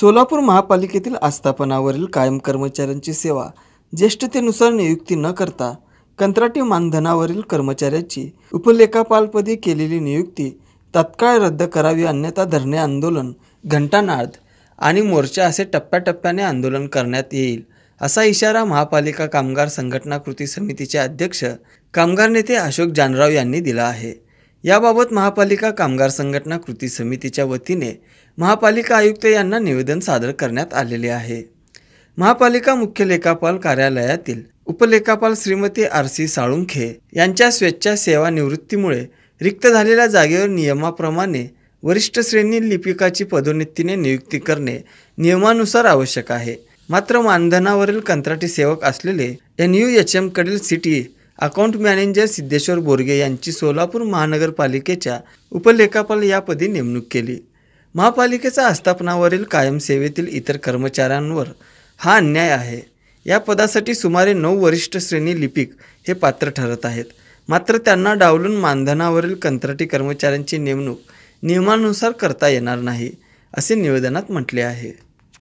सोलापूर महापालिकेतील आस्थापनावरील कायम कर्मचाऱ्यांची सेवा ज्येष्ठतेनुसार नियुक्ती न करता कंत्राटी मानधनावरील कर्मचाऱ्याची उपलेखापालपदी केलेली नियुक्ती तत्काळ रद्द करावी अन्यथा धरणे आंदोलन घंटानाद आणि मोर्चा असे टप्प्याटप्प्याने आंदोलन करण्यात येईल असा इशारा महापालिका कामगार संघटना कृती समितीचे अध्यक्ष कामगार नेते अशोक जानराव यांनी दिला आहे याबाबत महापालिका कामगार संघटना कृती समितीच्या वतीने महापालिका आयुक्त यांना निवेदन सादर करण्यात आलेले आहे महापालिका मुख्य लेखापाल कार्यालयातील उपलेखापाल श्रीमती आर सी साळुंखे यांच्या स्वेच्छा सेवा निवृत्तीमुळे रिक्त झालेल्या जागेवर नियमाप्रमाणे वरिष्ठ श्रेणी लिपिकाची पदोन्नतीने नियुक्ती करणे नियमानुसार आवश्यक आहे मात्र मानधनावरील कंत्राटी सेवक असलेले एन यू एच एमकडील city account manager Siddheshwar Borge यांची सोलापूर महानगरपालिकेच्या उपलेखापाल यापदी नेमणूक केली महापालिकेचा आस्थापनावरील कायमसेवेतील इतर कर्मचाऱ्यांवर हा अन्याय आहे या पदासाठी सुमारे नऊ वरिष्ठ श्रेणी लिपिक हे पात्र ठरत आहेत मात्र त्यांना डावलून मानधनावरील कंत्राटी कर्मचाऱ्यांची नेमणूक नियमानुसार करता येणार नाही असे निवेदनात म्हटले आहे